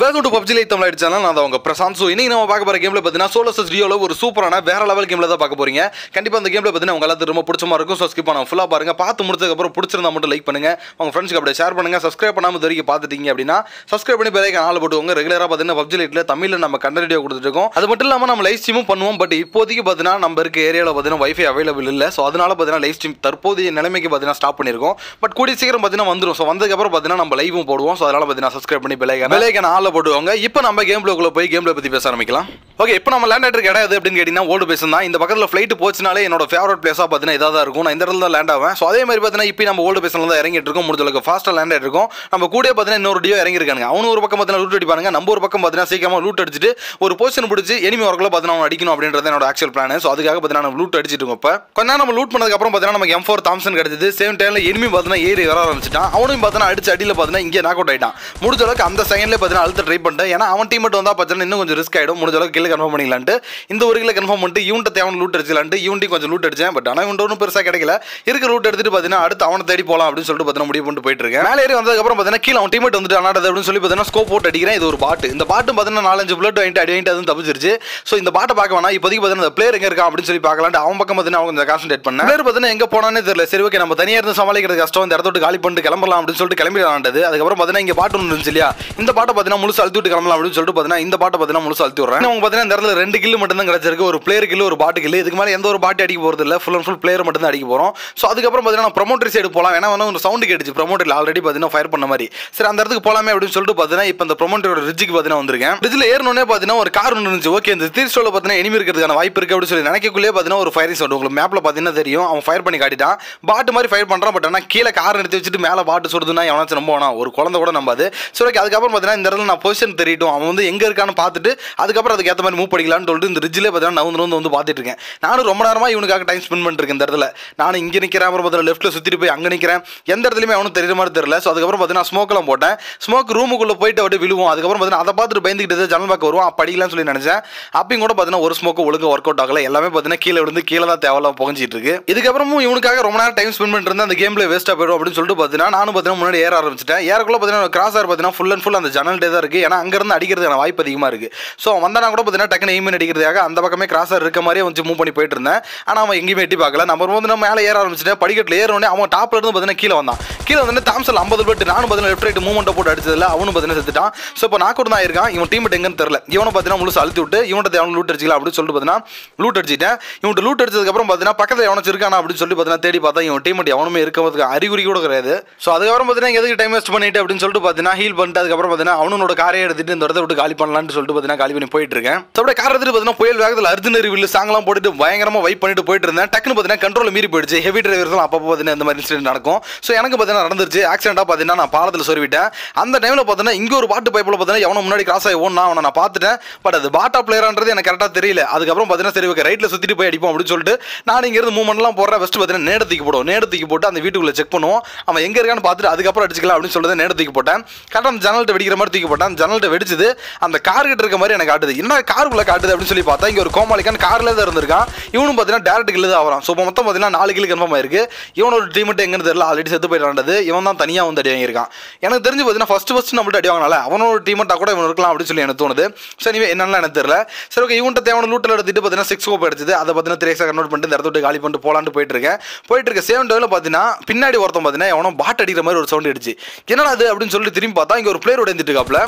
welcome to PUBG live Tamil channel நான் அவங்க Prashanth so இன்னைக்கு நம்ம பார்க்க போகிற கேமில் பார்த்தீங்கன்னா சோலோ சஸ் ஒரு சூப்பரான வேற லெவல் கேமில் தான் பார்க்க போகிறீங்க கண்டிப்பாக அந்த கேம்ல பார்த்தீங்கன்னா உங்க எல்லாத்துக்கு ரொம்ப பிடிச்சமா இருக்கும் ஸோ ஸ்கிப் பண்ண ஃபுல்லாக பாருங்கள் பார்த்து முடிச்சதுக்கப்புறம் பிடிச்சிருந்தா மட்டும் லைக் பண்ணுங்க உங்க ஃப்ரெண்ட்ஸ்க்கு அப்படியே ஷேர் பண்ணுங்கள் சப்ஸ்கிரைப் பண்ணாமல் வரைக்கும் பார்த்துட்டீங்க அப்படின்னா சப்ஸ்கிரைப் பண்ணி பிறகு ஆள் போட்டுவாங்க ரெகுலராக பார்த்தீங்கன்னா பப்ஜி லைட்டில் தமிழ்ல நம்ம கண்ட வீடியோ கொடுத்துருக்கோம் அது மட்டும் இல்லாமல் நம்ம லைவ் ஸ்ட்ரீமும் பண்ணுவோம் பட் இப்போதைக்கு பார்த்தீங்கன்னா நம்ம இருக்க ஏரியாவில் பார்த்தீங்கன்னா வைஃபை அவைலபிள் இல்லை ஸோ அதனால் பார்த்தீங்கன்னா லைவ் ஸ்ட்ரீம் தற்போதைய நிலைமைக்கு பார்த்தீங்கன்னா ஸ்டாப் பண்ணியிருக்கோம் பட் கூடிய சீக்கிரம் பார்த்தீங்கன்னா வந்துடும் ஸோ வந்ததுக்கப்புறம் பார்த்தீங்கன்னா நம்ம லைவும் போடுவோம் ஸோ அதனால் பார்த்தீங்கன்னா சப்ஸ்கிரைப் பண்ணி பிள்ளைகள் பிள்ளைகள் நாளில் போடுவாங்க இப்போ நம்ம கேம் ப்ளோக்குள்ளே போய் கேம் ப்ளோ பற்றி பேச ஆரம்பிக்கலாம் ஓகே இப்போ நம்ம லேண்ட் ஆகிட்டு கிடையாது அப்படின்னு கேட்டிங்கன்னா ஓல்டு பேசன் தான் இந்த பக்கத்தில் ஃப்ளைட் போச்சுனாலே என்னோட ஃபேவரட் பிளேஸாக பார்த்தீங்கன்னா இதாக தான் இருக்கும் நான் இந்த இடத்துல தான் லேண்ட் ஆவேன் ஸோ அதே மாதிரி பார்த்தீங்கன்னா இப்போ நம்ம ஓல்டு பேசனில் தான் இறங்கிட்டு இருக்கோம் முடிஞ்சளவுக்கு ஃபாஸ்ட்டாக லேண்ட் ஆகிட்டு நம்ம கூட பார்த்தீங்கன்னா இன்னொரு டியோ இறங்கிருக்காங்க அவனு ஒரு பக்கம் பார்த்தீங்கன்னா லூட் அடிப்பாங்க நம்ம ஒரு பக்கம் பார்த்தீங்கன்னா சீக்கிரமாக லூட் அடிச்சுட்டு ஒரு பொசிஷன் பிடிச்சி எனிமி ஒர்க்கில் பார்த்தீங்கன்னா அவன் அடிக்கணும் அப்படின்றது என்னோட ஆக்சுவல் பிளான் ஸோ அதுக்காக பார்த்தீங்கன்னா நம்ம லூட் அடிச்சிட்டு இப்போ கொஞ்ச நம்ம லூட் பண்ணதுக்கப்புறம் பார்த்தீங்கன்னா நமக்கு எம் ஃபோர் தாம்சன் கிடைச்சது சேம் டைமில் எனிமி பார்த்தீங்கன்னா ஏறி வர ஆரம்பிச்சிட்டான் அவனும் பார்த்தீங்கன்னா அடிச்சு அடியில் பார்த்தீங்கன்னா இங்கே நாக் அவுட் ஆகிட்டான் முடிஞ்ச அளவுக்கு அந்த செகண்ட்லேயே பார்த்தீங்கன்னா அழுத்த ட்ரை பண்ணிட்டேன் ஏன்னா அவன் டீம் மட்டும் வந்தால் பார்த்தீங்கன்னா இன்னும் கொஞ்சம் ரிஸ்க் ஆகிடும் முடிஞ்ச அளவுக்கு கன்ஃபார்ம் பண்ணிக்கலான்ட்டு இந்த ஒரு கிலோ கன்ஃபார்ம் பண்ணிட்டு இவன் தேவன லூட் அடிச்சலான்ட்டு இவன்ட்டி கொஞ்சம் லூட் அடிச்சேன் பட் ஆனால் இவன் ஒன்றும் பெருசாக கிடைக்கல இருக்க ரூட் எடுத்துட்டு பார்த்தீங்கன்னா அடுத்து அவனை தேடி போகலாம் அப்படின்னு சொல்லிட்டு பார்த்தீங்கன்னா முடிவு பண்ணி போயிட்டு இருக்கேன் மேலே ஏறி வந்ததுக்கப்புறம் பார்த்தீங்கன்னா கீழே அவன் டீமேட் வந்துட்டு அனாடது அப்படின்னு சொல்லி பார்த்தீங்கன்னா ஸ்கோப் போட்டு அடிக்கிறேன் இது ஒரு பாட்டு இந்த பாட்டு பார்த்தீங்கன்னா நாலஞ்சு புள்ளட் வாங்கிட்டு அடி வாங்கிட்டு அதுவும் தப்பிச்சிருச்சு ஸோ இந்த பாட்டை பார்க்க வேணா இப்போதைக்கு பார்த்தீங்கன்னா அந்த பிளேயர் எங்கே இருக்கான் அப்படின்னு சொல்லி பார்க்கலான்ட்டு அவன் பக்கம் பார்த்தீங்கன்னா அவங்க கொஞ்சம் கான்சன்ட்ரேட் பண்ணேன் பிளேயர் பார்த்தீங்கன்னா எங்கே போனானே தெரியல சரி ஓகே நம்ம தனியாக இருந்து சமாளிக்கிறது கஷ்டம் இந்த இடத்த விட்டு காலி பண்ணிட்டு கிளம்பலாம் அப்படின்னு சொல்லிட்டு கிளம்பி கிளம்பிடாண்டது அதுக்கப்புறம் பார்த்தீங்கன்னா இங்கே பாட்டு ஒன்று இருந்துச்சு இல்லையா இந்த பாட்டை பார்த்தீங்கன்னா முழுசு அழுத்தி விட்டு கிளம்பலாம் அப்படின்னு சொல்லிட்டு பார்த்தீங்கன்னா இந்த பாட்டை பார்த்தீங்கன்னா முழுசு அழுத்தி விட்றேன் அவங்க பார்த்தீங்கன்னா அந்த இந்த இடத்துல ரெண்டு கில்லு மட்டும் தான் கிடச்சிருக்கு ஒரு பிளேயர் கில்லு ஒரு பாட்டு கில்லு இதுக்கு மேலே எந்த ஒரு பாட்டு அடிக்க போகிறது இல்லை ஃபுல் அண்ட் ஃபுல் பிளேயர் மட்டும் தான் அடிக்க போகிறோம் ஸோ அதுக்கப்புறம் பார்த்தீங்கன்னா ப்ரொமோட்டர் சைடு போகலாம் ஏன்னா வந்து ஒரு சவுண்டு கேட்டுச்சு ப்ரொமோட்டர் ஆல்ரெடி பார்த்தீங்கன்னா ஃபயர் பண்ண மாதிரி சரி அந்த இடத்துக்கு போகலாமே அப்படின்னு சொல்லிட்டு பார்த்தீங்கன்னா இப்போ இந்த ப்ரொமோட்டரோட ரிஜிக்கு பார்த்தீங்கன்னா வந்திருக்கேன் ரிஜில் ஏறணுன்னே பார்த்தீங்கன்னா ஒரு கார் ஒன்று இருந்துச்சு ஓகே இந்த தீர்ச்சோல பார்த்தீங்கன்னா எனிமி இருக்கிறதுக்கான வாய்ப்பு இருக்குது அப்படின்னு சொல்லி நினைக்கக்குள்ளே பார்த்தீங்கன்னா ஒரு ஃபயரிங் சவுண்ட் உங்களுக்கு மேப்பில் பார்த்தீங்கன்னா தெரியும் அவன் ஃபயர் பண்ணி காட்டிட்டான் பாட்டு மாதிரி ஃபயர் பண்ணுறான் பட் ஆனால் கீழே கார் நிறுத்தி வச்சுட்டு மேலே பாட்டு சுடுதுன்னா எவனாச்சும் நம்ப வேணாம் ஒரு குழந்தை கூட நம்பாது சரி ஓகே அதுக்கப்புறம் பார்த்தீங்கன்னா இந்த இடத்துல நான் பொசிஷன் தெரியட்டும் அவன் வந்து எங்கே இருக்கான்னு பார்த்துட்டு அதுக்கப்புறம் அதுக்கு ஏற்ற மாதிரி மாதிரி மூவ் பண்ணிக்கலாம்னு சொல்லிட்டு இந்த ரிட்ஜில் பார்த்தீங்கன்னா நவுந்து வந்து வந்து பார்த்துட்டு இருக்கேன் நானும் ரொம்ப நேரமாக இவனுக்காக டைம் ஸ்பெண்ட் பண்ணிருக்கேன் இந்த இடத்துல நானும் இங்கே நிற்கிறேன் அப்புறம் பார்த்து லெஃப்ட்டில் சுற்றிட்டு போய் அங்கே நிற்கிறேன் எந்த இடத்துலையுமே அவனும் தெரியுற மாதிரி தெரியல ஸோ அதுக்கப்புறம் பார்த்தீங்கன்னா ஸ்மோக்கெல்லாம் போட்டேன் ஸ்மோக் ரூமுக்குள்ளே போயிட்டு அப்படி விழுவோம் அதுக்கப்புறம் பார்த்தீங்கன்னா அதை பார்த்துட்டு பயந்துக்கிட்டு ஜனல் பார்க்க வருவோம் படிக்கலாம்னு சொல்லி நினச்சேன் அப்பயும் கூட பார்த்தீங்கன்னா ஒரு ஸ்மோக்கு ஒழுங்காக ஒர்க் அவுட் ஆகல எல்லாமே பார்த்தீங்கன்னா கீழே விழுந்து கீழே தான் தேவையில்லாம புகஞ்சிட்டு இருக்கு இதுக்கப்புறமும் இவனுக்காக ரொம்ப நேரம் டைம் ஸ்பெண்ட் பண்ணிட்டு அந்த கேமில் வேஸ்ட்டாக போயிடும் அப்படின்னு சொல்லிட்டு பார்த்தீங்கன்னா நானும் பார்த்தீங்கன்னா முன்னாடி ஏற ஆரம்பிச்சிட்டேன் ஏறக்குள்ள பார்த்தீங்கன்னா கிராஸ் ஆர் பார்த்தீங்கன்னா ஃபுல் அண்ட் ஃபுல் அந்த டே தான் இருக்குது ஏன்னா அங்கேருந்து அடிக்கிறதுக்கான வாய்ப்பு அதிகமாக இருக்குது ஸோ வந்தால் கூட பார்த்தீங்கன்னா டக்குனு எய்மன் அடிக்கிறதுக்காக அந்த பக்கமே கிராஸர் இருக்க மாதிரியே வந்து மூவ் பண்ணி போயிட்டு இருந்தேன் ஆனால் அவன் எங்கேயுமே எட்டி பார்க்கல நம்ம வந்து நம்ம மேலே ஏற ஆரம்பிச்சுட்டு படிக்கட்டில் ஏறணுன்னே அவன் டாப்ல இருந்து பார்த்தீங்கன்னா கீழே வந்தான் கீழே வந்து தாம்சல் ஐம்பது பேட்டு நானும் பார்த்தீங்கன்னா லெஃப்ட் ரைட் போட்டு அடிச்சதுல அவனும் பார்த்தீங்கன்னா செத்துட்டான் ஸோ இப்போ கூட தான் இருக்கான் இவன் டீம் எங்கன்னு தெரியல இவனை பார்த்தீங்கன்னா முழுசு அழுத்தி விட்டு இவன்ட்டு அவன் லூட் அடிச்சிக்கலாம் அப்படின்னு சொல்லிட்டு பார்த்தீங்கன்னா லூட் அடிச்சிட்டேன் இவன் லூட் அடிச்சதுக்கப்புறம் பார்த்தீங்கன்னா பக்கத்தில் எவனை இருக்கானா அப்படின்னு சொல்லி பார்த்தீங்கன்னா தேடி பார்த்தா இவன் டீம் எவனுமே இருக்கிறதுக்கு அறிகுறி கூட கிடையாது ஸோ அதுக்கப்புறம் பார்த்தீங்கன்னா எதுக்கு டைம் வேஸ்ட் பண்ணிட்டு அப்படின்னு சொல்லிட்டு பார்த்தீங்கன்னா ஹீல் பண்ணிட்டு அதுக்கப்புறம் பார்த்தீங்கன்னா அவனோட காரை எடுத்துட்டு இந்த இடத்த விட்டு காலி பண்ணலான்னு சொல்லிட்டு பார்த்தீங்கன்னா காலி பண்ணி போயிட்டு இருக்கேன் ஸோ அப்படியே கார் எடுத்துட்டு பார்த்தீங்கன்னா புயல் வேகத்தில் அர்ஜுன் ரிவில் சாங்லாம் போட்டுட்டு பயங்கரமாக வைப் பண்ணிட்டு போயிட்டு இருந்தேன் டக்குன்னு பார்த்தீங்கன்னா கண்ட்ரோல் மீறி போயிடுச்சு ஹெவி டிரைவர்ஸ்லாம் அப்போ பார்த்தீங்கன்னா இந்த மாதிரி இன்சிடென்ட் நடக்கும் ஸோ எனக்கு பார்த்தீங்கன்னா தான் நடந்துருச்சு ஆக்சிடென்ட்டாக பார்த்தீங்கன்னா நான் பாலத்தில் சொல்லிவிட்டேன் அந்த டைமில் பார்த்தீங்கன்னா இங்கே ஒரு பாட்டு பைப்பில் பார்த்தீங்கன்னா எவனோ முன்னாடி கிராஸ் ஆகி ஓடனா அவனை நான் பார்த்துட்டேன் பட் அது பாட்டா பிளேயரான்றது எனக்கு கரெக்டாக தெரியல அதுக்கப்புறம் பார்த்தீங்கன்னா சரி ஓகே ரைட்டில் சுற்றிட்டு போய் அடிப்போம் அப்படின்னு சொல்லிட்டு நான் இங்கேருந்து மூமெண்ட்லாம் போடுறேன் ஃபஸ்ட்டு பார்த்தீங்கன்னா நேடத்துக்கு போடுவோம் நேடத்துக்கு போட்டு அந்த வீட்டுக்குள்ளே செக் பண்ணுவோம் அவன் எங்கே இருக்கான்னு பார்த்துட்டு அதுக்கப்புறம் அடிச்சிக்கலாம் அப்படின்னு சொல்லிட்டு நேடத்துக்கு போட்டேன் கரெக்டாக அந்த ஜன்னல்கிட்ட வெடிக்கிற மாதிரி தூக்கி போட்டேன் அந்த ஜன்னல்கிட்ட வெடிச்சது அந்த கார் கிட்ட இருக்க மாதிரி எனக்கு காட்டுது என்ன காருக்குள்ளே காட்டுது அப்படின்னு சொல்லி பார்த்தா இங்கே ஒரு கோமாளிக்கான் காரில் தான் இருந்திருக்கான் இவனும் பார்த்தீங்கன்னா டேரக்ட் கில்லு தான் ஆகிறான் ஸோ மொத்தம் பார்த்தீங்கன்னா நாலு கிலோ கன்ஃபார்ம் ஆயிருக்கு இவனோட டீம் மட்டும் எங்கன்னு தெரியல ஆல்ரெடி செத்து போயிட்டு கிடையாது இவன் தான் தனியாக வந்து அடி வாங்கியிருக்கான் எனக்கு தெரிஞ்சு பார்த்தீங்கன்னா ஃபஸ்ட்டு ஃபஸ்ட்டு நம்மள்ட்ட அடி வாங்கினால அவனோட டீமெட்டாக கூட இவன் இருக்கலாம் அப்படின்னு சொல்லி எனக்கு தோணுது சரி என்னென்னலாம் எனக்கு தெரியல சரி ஓகே இவன்ட்ட தேவையான லூட்டில் எடுத்துட்டு பார்த்தீங்கன்னா சிக்ஸ் கோப் எடுத்து அதை பார்த்தீங்கன்னா திரேசா கன்வெர்ட் பண்ணிட்டு இந்த விட்டு காலி பண்ணிட்டு போலான்னு போயிட்டு இருக்கேன் போயிட்டு இருக்க சேவன் டேவில் பார்த்தீங்கன்னா பின்னாடி ஒருத்தன் பார்த்தீங்கன்னா எவனோ பாட் அடிக்கிற மாதிரி ஒரு சவுண்ட் அடிச்சு என்னடா அது அப்படின்னு சொல்லிட்டு திரும்பி பார்த்தா இங்கே ஒரு பிளேயர் உடைந்துட்டு இருக்காப்ல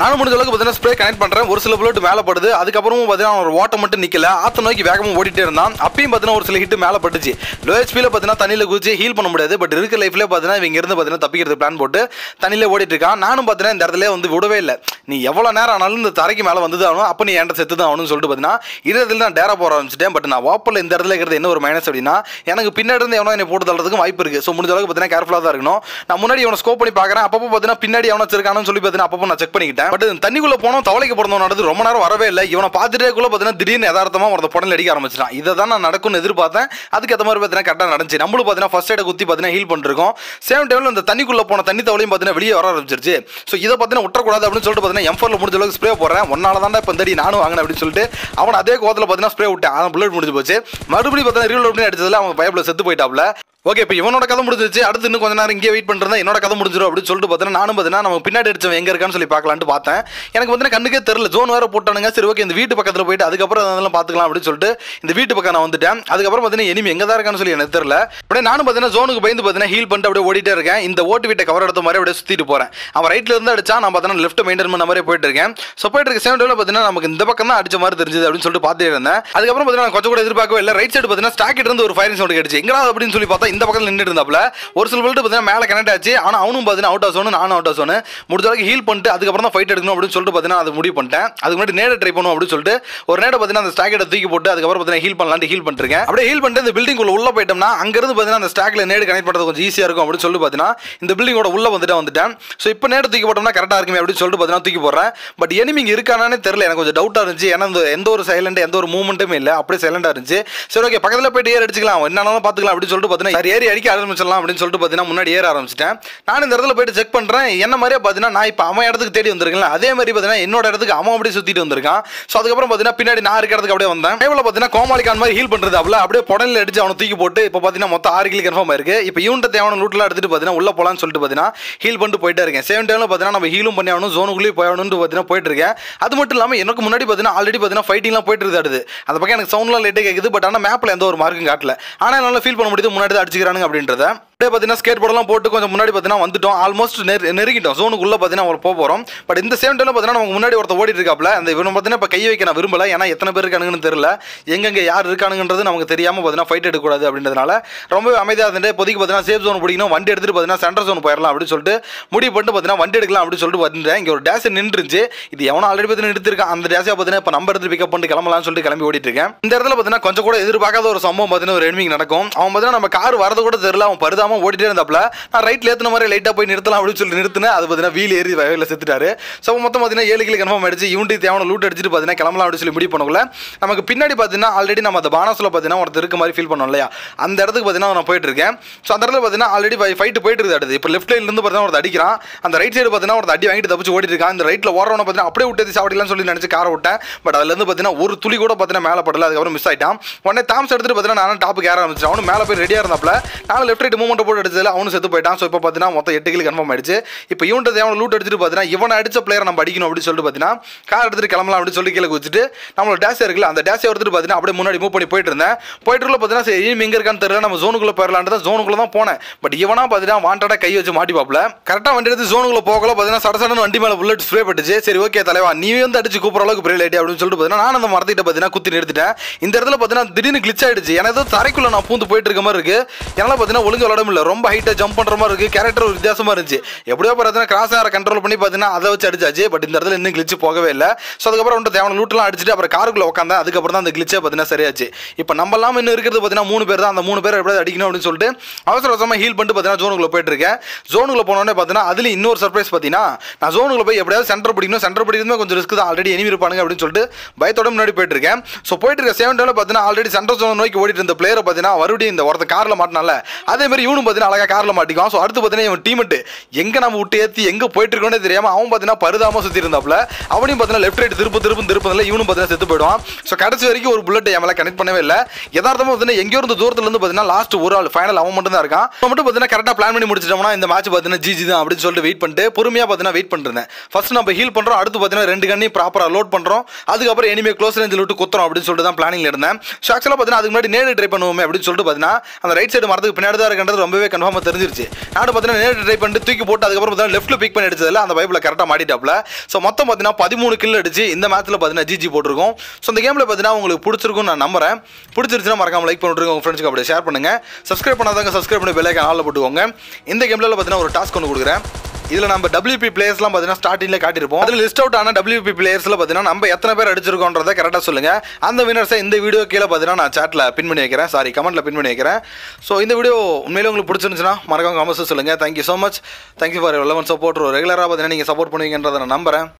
நானும் முடிஞ்ச அளவுக்கு பார்த்தீங்கன்னா ஸ்ப்ரே கனெக்ட் பண்ணுறேன் ஒரு சில புல்லட் மேலே படுது அதுக்கப்புறமும் பார்த்தீங்கன்னா ஒரு ஓட்டம் மட்டும் நிற்கல ஆத்த நோக்கி வேகமாக ஓடிட்டே இருந்தான் அப்பயும் பார்த்தீங்கன்னா ஒரு சில ஹிட் மேலே பட்டுச்சு லோ ஹெச்பியில் பார்த்தீங்கன்னா தண்ணியில் குதிச்சு ஹீல் பண்ண முடியாது பட் இருக்க லைஃப்லேயே பார்த்தீங்கன்னா இவங்க இருந்து பார்த்தீங்கன்னா தப்பிக்கிறது பிளான் போட்டு தண்ணியில் ஓடிட்டு இருக்கான் நானும் பார்த்தீங்கன்னா இந்த இடத்துல வந்து விடவே இல்லை நீ எவ்வளோ நேரம் ஆனாலும் இந்த தரைக்கு மேலே வந்து தான் ஆகணும் அப்போ நீ என்கிட்ட செத்து தான் ஆகணும்னு சொல்லிட்டு பார்த்தீங்கன்னா இதில் தான் நான் டேரா போக ஆரம்பிச்சிட்டேன் பட் நான் வாப்பில் இந்த இடத்துல இருக்கிறது என்ன ஒரு மைனஸ் அப்படின்னா எனக்கு பின்னாடி இருந்து எவனோ என்னை போட்டு தள்ளுறதுக்கும் வாய்ப்பு இருக்குது ஸோ முடிஞ்ச அளவுக்கு பார்த்தீங்கன்னா கேர்ஃபுல்லாக தான் இருக்கணும் நான் முன்னாடி இவனை ஸ்கோப் பண்ணி பார்க்குறேன் அப்பப்போ பார்த்தீங்கன்னா பின்னாடி எவனோ வச்சிருக்கானு சொல்லி பார்த்தீங்கன்னா அப்பப்போ நான் செக் பண்ணிக்கிட்டேன் பட் தண்ணிக்குள்ள போனோம் தவளைக்கு பிறந்தவனது ரொம்ப நேரம் வரவே இல்லை இவனை பார்த்துட்டேக்குள்ள பார்த்தீங்கன்னா திடீர்னு யதார்த்தமா ஒரு புடல் அடிக்க ஆரம்பிச்சிட்டான் இதை தான் நான் நடக்கும்னு எதிர்பார்த்தேன் அதுக்கு ஏற்ற மாதிரி பார்த்தீங்கன்னா கரெக்டாக நடந்துச்சு நம்மளும் பார்த்தீங்கன்னா ஃபர்ஸ்ட் எடை குத்தி பார்த்தீங்கன்னா ஹீல் பண்ணிருக்கோம் சேம் டைமில் அந்த தண்ணிக்குள்ளே போன தண்ணி தவளையும் பார்த்தீங்கன்னா வெளியே வர ஆரம்பிச்சிருச்சு ஸோ இதை பார்த்தீங்கன்னா விட்டக்கூடாது அப்படின்னு சொல்லிட்டு பார்த்தீங்கன்னா எம்ஃபோரில் முடிஞ்ச அளவுக்கு ஸ்ப்ரே போடுறேன் ஒன்னால தான் இப்போ தடி நானும் வாங்கினேன் அப்படின்னு சொல்லிட்டு அவன் அதே கோத்தில் பார்த்தீங்கன்னா ஸ்ப்ரே விட்டேன் அவன் புல்லட் முடிஞ்சு போச்சு மறுபடியும் பார்த்தீங்கன்னா ரீலோட் பண்ணி அடிச்சதில் அவன் பயப்பில் செத்து போயிட்டாப்ல ஓகே இப்போ இவனோட கதை முடிஞ்சிருச்சு அடுத்து இன்னும் கொஞ்ச நேரம் இங்கே வெயிட் பண்ணுறதா என்னோட கதை முடிஞ்சிடும் அப்படின்னு சொல்லிட்டு பார்த்தீங்கன்னா நானும் பார்த்தீங்கன்னா நம்ம பின்னாடி அடிச்சவன் எங்கே இருக்கான்னு சொல்லி பார்க்கலான்னு பார்த்தேன் எனக்கு வந்து கண்ணுக்கே தெரில ஜோன் வேறு போட்டானுங்க சரி ஓகே இந்த வீட்டு பக்கத்தில் போயிட்டு அதுக்கப்புறம் அதெல்லாம் பார்த்துக்கலாம் அப்படின்னு சொல்லிட்டு இந்த வீட்டு பக்கம் நான் வந்துட்டேன் அதுக்கப்புறம் பார்த்தீங்கன்னா இனிமே எங்கே தான் இருக்கான்னு சொல்லி எனக்கு தெரில அப்படியே நானும் பார்த்தீங்கன்னா ஜோனுக்கு பயந்து பார்த்தீங்கன்னா ஹீல் பண்ணிட்டு அப்படியே ஓடிட்டே இருக்கேன் இந்த ஓட்டு வீட்டை கவர் எடுத்த மாதிரி அப்படியே சுற்றிட்டு போகிறேன் அவன் ரைட்டில் இருந்து அடிச்சா நான் பார்த்தீங்கன்னா லெஃப்ட் மெயின்டைன் பண்ண மாதிரி போயிட்டு இருக்கேன் ஸோ போயிட்டு இருக்க சேம் பார்த்தீங்கன்னா நமக்கு இந்த பக்கம் தான் அடிச்ச மாதிரி தெரிஞ்சது அப்படின்னு சொல்லிட்டு பார்த்துட்டு இருந்தேன் அதுக்கப்புறம் பார்த்தீங்கன்னா கொஞ்சம் கூட எதிர்பார்க்கவே இல்லை ரைட் சைடு பார்த்தீங்கன்னா ஸ்டாக்கிட்டு இருந்து ஒரு ஃபயரிங் சவுண்ட் கிடைச்சு எங்கடா அப்படின்னு சொல்லி பார்த்தா இந்த பக்கத்தில் நின்றுட்டு இருந்தாப்புல ஒரு சில பிள்ளைட்டு பார்த்தீங்கன்னா மேலே கனெக்ட் ஆச்சு ஆனால் அவனும் பார்த்தீங்கன்னா அவுட் ஆஃப் சோனு நானும் அவுட் ஆசோனு முடிஞ்ச அளவுக்கு ஹீல் பண்ணிட்டு அதுக்கப்புறம் தான் ஃபைட் எடுக்கணும் அப்படின்னு சொல்லிட்டு பார்த்தீங்கன்னா அது முடிவு பண்ணிட்டேன் அதுக்கு முன்னாடி நேரம் ட்ரை பண்ணுவோம் அப்படின்னு சொல்லிட்டு ஒரு நேரம் பார்த்தீங்கன்னா அந்த ஸ்டாக்கெட்டை தூக்கி போட்டு அதுக்கப்புறம் பார்த்தீங்கன்னா ஹீல் பண்ணலாம் ஹீல் பண்ணிருக்கேன் அப்படியே ஹீல் பண்ணிட்டு இந்த பில்டிங் உள்ள போயிட்டோம்னா அங்கிருந்து பார்த்தீங்கன்னா அந்த ஸ்டாக்கில் நேடு கனெக்ட் பண்ணுறது கொஞ்சம் ஈஸியாக இருக்கும் அப்படின்னு சொல்லி பார்த்தீங்கன்னா இந்த பில்டிங்கோட உள்ள வந்துட்டு வந்துட்டேன் ஸோ இப்போ நேரம் தூக்கி போட்டோம்னா கரெக்டாக இருக்குமே அப்படின்னு சொல்லிட்டு பார்த்தீங்கன்னா தூக்கி போடுறேன் பட் எனிமிங் இருக்கானே தெரியல எனக்கு கொஞ்சம் டவுட்டாக இருந்துச்சு ஏன்னா எந்த ஒரு சைலண்ட் எந்த ஒரு மூவ்மெண்ட்டுமே இல்லை அப்படியே சைலண்டாக இருந்துச்சு சரி ஓகே பக்கத்தில் போயிட்டு ஏர் அடிச்சுக்கலாம் என்னாலும் பார்த்துக்கலாம் அப்படின்னு சொல்லிட்டு பார்த்தீங்கன்னா அவர் ஏறி அடிக்க ஆரம்பிச்சிடலாம் அப்படின்னு சொல்லிட்டு பார்த்தீங்கன்னா முன்னாடி ஏற ஆரம்பிச்சிட்டேன் நான் இந்த இடத்துல போயிட்டு செக் பண்ணுறேன் என்ன மாதிரியே பார்த்தீங்கன்னா நான் இப்போ அவன் இடத்துக்கு தேடி வந்திருக்கேன் அதே மாதிரி பார்த்தீங்கன்னா என்னோட இடத்துக்கு அவன் அப்படியே சுற்றிட்டு வந்திருக்கான் ஸோ அதுக்கப்புறம் பார்த்தீங்கன்னா பின்னாடி நான் இருக்க இடத்துக்கு அப்படியே வந்தேன் எவ்வளோ பார்த்தீங்கன்னா கோமாளிக்கான் மாதிரி ஹீல் பண்ணுறது அவ்வளோ அப்படியே புடலில் அடிச்சு அவனை தூக்கி போட்டு இப்போ பார்த்தீங்கன்னா மொத்தம் ஆறு கிலி கன்ஃபார்ம் ஆயிருக்கு இப்போ இவன்ட்ட தேவையான லூட்டெலாம் எடுத்துகிட்டு பார்த்தீங்கன்னா உள்ளே போகலான்னு சொல்லிட்டு பார்த்தீங்கன்னா ஹீல் பண்ணிட்டு போயிட்டே இருக்கேன் சேம் டைமில் பார்த்தீங்கன்னா நம்ம ஹீலும் பண்ணி ஆகணும் ஜோனுக்குள்ளேயே போயாகணும்னு பார்த்தீங்கன்னா போயிட்டு இருக்கேன் அது மட்டும் இல்லாமல் எனக்கு முன்னாடி பார்த்தீங்கன்னா ஆல்ரெடி பார்த்தீங்கன்னா ஃபைட்டிங்லாம் போயிட்டு இருக்காது அந்த பக்கம் எனக்கு சவுண்ட்லாம் லேட்டே கேட்குது பட் ஆனால் மேப்பில் எந்த ஒரு மார்க்கும் காட்டல ஆனால் என்னால் ஃபீல் பண்ண முடியுது முன்னாடி அடிச்சுக்கிறானுங்க அப்படின்றத அப்படியே பார்த்தீங்கன்னா ஸ்கேட் போர்டெல்லாம் போட்டு கொஞ்சம் முன்னாடி பார்த்தீங்கன்னா வந்துட்டோம் ஆல்மோஸ்ட் நெரு நெருங்கிட்டோம் சோனுக்குள்ளே பார்த்தீங்கன்னா ஒரு போக போகிறோம் பட் இந்த சேம் டைமில் பார்த்தீங்கன்னா நமக்கு முன்னாடி ஒருத்தர் ஓடிட்டு இருக்காப்ல அந்த இவன் பார்த்தீங்கன்னா இப்போ கை வைக்க நான் விரும்பல ஏன்னா எத்தனை பேர் இருக்கானுங்கன்னு தெரியல எங்கெங்கே யார் இருக்கானுங்கிறது நமக்கு தெரியாமல் பார்த்தீங்கன்னா ஃபைட் எடுக்கக்கூடாது அப்படின்றதுனால ரொம்ப அமைதியாக இருந்துட்டு இப்போதைக்கு பார்த்தீங்கன்னா சேஃப் ஜோன் பிடிக்கணும் வண்டி எடுத்துகிட்டு பார்த்தீங்கன்னா சென்டர் ஜோன் போயிடலாம் அப்படின்னு சொல்லிட்டு முடிவு பண்ணிட்டு பார்த்தீங்கன்னா வண்டி எடுக்கலாம் அப்படின்னு சொல்லிட்டு பார்த்தீங்கன்னா இங்கே ஒரு டேஸ் நின்றுச்சு இது எவனோ ஆல்ரெடி பார்த்தீங்கன்னா எடுத்திருக்கான் அந்த டேஸை பார்த்தீங்கன்னா இப்போ நம்பர் எடுத்து பிக்கப் பண்ணிட்டு கிளம்பலாம்னு சொல்லிட்டு கிளம்பி ஓடிட்டு இருக்கேன் இந்த இடத்துல பார்த்தீங்கன்னா கொஞ்சம் கூட எதிர்பார்க்காத ஒரு சம்பவம் பார்த்தீங்கன்னா ஒரு எனிமிங் நடக்கும் அவன் பார்த்தீங்கன்னா நம்ம கார் வரது கூட தெரியல அவன் பருதா நிறுத்தாமல் ஓடிட்டே இருந்தாப்புல நான் ரைட்டில் ஏற்றின மாதிரி லைட்டாக போய் நிறுத்தலாம் அப்படின்னு சொல்லி நிறுத்தினேன் அது பார்த்தீங்கன்னா வீல் ஏறி வயலில் செத்துட்டாரு ஸோ மொத்தம் பார்த்தீங்கன்னா ஏழு கிலோ கன்ஃபார்ம் ஆயிடுச்சு இவன்ட்டு தேவையான லூட் அடிச்சுட்டு பார்த்தீங்கன்னா கிளம்பலாம் அப்படின்னு சொல்லி முடிவு பண்ணக்குள்ள நமக்கு பின்னாடி பார்த்தீங்கன்னா ஆல்ரெடி நம்ம அந்த பானாஸில் பார்த்தீங்கன்னா ஒருத்தர் இருக்க மாதிரி ஃபீல் பண்ணோம் இல்லையா அந்த இடத்துக்கு பார்த்தீங்கன்னா நான் போயிட்டு இருக்கேன் ஸோ அந்த இடத்துல பார்த்தீங்கன்னா ஆல்ரெடி ஃபைட்டு போயிட்டு இருக்குது அடுத்து இப்போ லெஃப்ட் லைன்லேருந்து பார்த்தீங்கன்னா ஒருத்தர் அடிக்கிறான் அந்த ரைட் சைடு பார்த்தீங்கன்னா ஒரு அடி வாங்கிட்டு தப்பிச்சு ஓடிட்டு இருக்கான் இந்த ரைட்டில் ஓரவன பார்த்தீங்கன்னா அப்படியே விட்டு சாப்பிடலாம்னு சொல்லி நினச்சி காரை விட்டேன் பட் அதுலேருந்து பார்த்தீங்கன்னா ஒரு துளி கூட பார்த்தீங்கன்னா மேலே படல அதுக்கப்புறம் மிஸ் ஆகிட்டான் உடனே தாம்ஸ் எடுத்துட்டு பார்த்தீங்கன்னா நான் டாப்புக்கு ஏற ஆரம்பிச்சிட்டேன் அவனு மேலே போய் ரெடியாக இருந்தாப்பில் நான் லெஃப்ட் ரைட் மூவ் போட்டு அடிச்சதுல அவனும் செத்து போயிட்டான் ஸோ இப்போ பார்த்தீங்கன்னா மொத்தம் எட்டு கிலோ கன்ஃபார்ம் ஆயிடுச்சு இப்போ இவன்ட்டு தேவன லூட் அடிச்சுட்டு பார்த்தீங்கன்னா இவனை அடிச்ச பிளேயர் நம்ம அடிக்கணும் அப்படின்னு சொல்லிட்டு பார்த்தீங்கன்னா கார் எடுத்துட்டு கிளம்பலாம் அப்படின்னு சொல்லி கீழே குதிச்சுட்டு நம்மளோட டேஸ் இருக்குல்ல அந்த டேஸ் எடுத்துட்டு பார்த்தீங்கன்னா அப்படியே முன்னாடி மூவ் பண்ணி போயிட்டு இருந்தேன் போயிட்டு பார்த்தீங்கன்னா சரி இனிமே இருக்கான்னு தெரியல நம்ம ஜோனுக்குள்ளே போயிடலான்னு தான் ஜோனுக்குள்ளே தான் போனேன் பட் இவனா பார்த்தீங்கன்னா வாண்டடாக கை வச்சு மாட்டி பாப்பல கரெக்டாக வண்டி எடுத்து ஜோனுக்குள்ள போகல பார்த்தீங்கன்னா சடனு வண்டி மேலே புல்லட் ஸ்ப்ரே பட்டுச்சு சரி ஓகே தலைவா நீ வந்து அடிச்சு கூப்பிட்ற அளவுக்கு பெரிய அப்படின்னு சொல்லிட்டு பார்த்தீங்கன்னா நான் அந்த மரத்திட்ட பார்த்தீங்கன்னா குத்தி நிறுத்திட்டேன் இந்த இடத்துல பார்த்தீங்கன்னா திடீர்னு கிளிச் ஆயிடுச்சு எனக்கு தரைக்குள்ளே நான் பூந்து போயிட்டு இருக்க மாதிரி இருக்கு என்னால் பார்த்தீங்கன்னா ஒழுங்கு விளாட மட்டும் இல்லை ரொம்ப ஹைட்டாக ஜம்ப் பண்ணுற மாதிரி இருக்குது கேரக்டர் வித்தியாசமாக இருந்துச்சு எப்படியோ பார்த்தீங்கன்னா கிராஸ் ஏற கண்ட்ரோல் பண்ணி பார்த்தீங்கன்னா அதை வச்சு அடிச்சாச்சு பட் இந்த இடத்துல இன்னும் கிளிச்சு போகவே இல்லை ஸோ அதுக்கப்புறம் ஒன்று தேவையான லூட்டெலாம் அடிச்சுட்டு அப்புறம் காருக்குள்ளே உட்காந்தேன் அதுக்கப்புறம் தான் அந்த கிளிச்சே பார்த்தீங்கன்னா சரியாச்சு இப்போ நம்ம இல்லாமல் இன்னும் இருக்கிறது பார்த்தீங்கன்னா மூணு பேர் தான் அந்த மூணு பேர் எப்படியாவது அடிக்கணும் அப்படின்னு சொல்லிட்டு அவசர அவசரமாக ஹீல் பண்ணிட்டு பார்த்தீங்கன்னா ஜோனுக்குள்ளே போயிட்டுருக்கேன் இருக்கேன் ஜோனுக்குள்ளே போனோடனே பார்த்தீங்கன்னா அதுலேயும் இன்னொரு சர்ப்ரைஸ் பார்த்தீங்கன்னா நான் ஜோனுக்குள்ளே போய் எப்படியாவது சென்டர் பிடிக்கணும் சென்டர் பிடிக்கிறதுமே கொஞ்சம் ரிஸ்க் தான் ஆல்ரெடி எனிமி இருப்பானுங்க அப்படின்னு சொல்லிட்டு பயத்தோட முன்னாடி போயிட்டு இருக்கேன் ஸோ போயிட்டு இருக்க செவன் டேவில் பார்த்தீங்கன்னா ஆல்ரெடி சென்டர் ஜோன் நோக்கி ஓடிட்டு இருந்த பிளேயரை பார்த்தீங்கன்னா மறுபடியும் இந்த ஒருத்த காரில் மாட்டினால அதே மாதிரி இவனும் பார்த்தீங்கன்னா அழகா காரில் மாட்டிக்குவான் ஸோ அடுத்து பார்த்தீங்கன்னா இவன் டீமெட்டு எங்கே நம்ம விட்டு ஏற்றி எங்கே போயிட்டு இருக்கோன்னே தெரியாமல் அவன் பார்த்தீங்கன்னா பருதாம சுற்றி இருந்தாப்புல அவனையும் பார்த்தீங்கன்னா லெஃப்ட் ரைட் திருப்ப திருப்ப திருப்பதில் இவனும் பார்த்தீங்கன்னா செத்து போயிடுவான் ஸோ கடைசி வரைக்கும் ஒரு புல்லட் என் கனெக்ட் பண்ணவே இல்லை யதார்த்தமாக பார்த்தீங்கன்னா எங்கேயோ இருந்து தூரத்துலேருந்து பார்த்தீங்கன்னா லாஸ்ட் ஒரு ஆள் ஃபைனல் அவன் மட்டும் தான் இருக்கான் அவன் மட்டும் பார்த்தீங்கன்னா கரெக்டாக பிளான் பண்ணி முடிச்சிட்டோம்னா இந்த மேட்ச் பார்த்தீங்கன்னா ஜிஜி தான் அப்படின்னு சொல்லிட்டு வெயிட் பண்ணிட்டு பொறுமையாக பார்த்தீங்கன்னா வெயிட் பண்ணிருந்தேன் ஃபஸ்ட் நம்ம ஹீல் பண்ணுறோம் அடுத்து பார்த்தீங்கன்னா ரெண்டு கண்ணையும் ப்ராப்பராக லோட் பண்ணுறோம் அதுக்கப்புறம் எனிமே க்ளோஸ் ரேஞ்சில் விட்டு குத்துறோம் அப்படின்னு சொல்லிட்டு தான் பிளானிங் இருந்தேன் ஸோ ஆக்சுவலாக பார்த்தீங்கன்னா அதுக்கு முன்னாடி நேரில் ட்ரை பண்ணுவோமே அப்படின்னு சொல்லிட்டு பார்த்தீங்கன்னா அந்த ரைட் சைடு மரத்துக்கு பின்னாடி தான் இருக்கின்றது ரொம்பவே கன்ஃபார்மாக தெரிஞ்சிருச்சு நானும் பார்த்தீங்கன்னா நேரில் ட்ரை பண்ணிட்டு தூக்கி போட்டு அதுக்கப்புறம் பார்த்தீங்கன்னா லெஃப்ட்டில் பிக் பண்ணி அடிச்சதில்ல அந்த பைப்பில் கரெக்டாக மாட்டிட்டாப்ல ஸோ மொத்தம் பார்த்தீங்கன்னா பதிமூணு கில் அடிச்சு இந்த மேட்ச்சில் பார்த்தீங்கன்னா ஜிஜி போட்டிருக்கோம் ஸோ இந்த கேமில் பார்த்தீங்கன்னா உங்களுக்கு பிடிச்சிருக்கும் நான் நம்புறேன் பிடிச்சிருச்சுன்னா மறக்காம லைக் பண்ணிட்டு உங்கள் ஃப்ரெண்ட்ஸ்க்கு அப்படியே ஷேர் பண்ணுங்கள் சப்ஸ்கிரைப் பண்ணாதாங்க சப்ஸ்கிரைப் பண்ணி பெல்லைக்கான ஆளில் போட்டுக்கோங்க இந்த கேமில் பார்த்தீங்கன்னா ஒரு டாஸ்க் ஒன்று கொடுக்குறேன் இதில் நம்ம டபிள்யூபி பிளேயர்ஸ் பார்த்தீங்கன்னா ஸ்டார்டிங்ல காட்டியிருப்போம் அதில் லிஸ்ட் அவுட் ஆன டபிள்யூபி பிளேயர்ஸில் பார்த்தீங்கன்னா நம்ம எத்தனை பேர் அடிச்சிருக்கோன்றதை கரெக்டாக சொல்லுங்கள் அந்த வினர்ஸ் இந்த வீடியோ கீழே பார்த்தீங்கன்னா நான் சாட்ல பின் பண்ணி வைக்கிறேன் சாரி கமெண்ட்டில் பின் பண்ணி வைக்கிறேன் ஸோ இந்த வீடியோ உண்மையிலே உங்களுக்கு பிடிச்சிருந்துச்சுன்னா மறக்காம கமெண்ட்ஸ் சொல்லுங்கள் thank you so much thank you for எவ்வளவு சப்போர்ட் ரெகுலராக பார்த்தீங்கன்னா நீங்கள் சப்போர்ட் பண்ணுவீங்கன்றதை நான் நம்புறேன்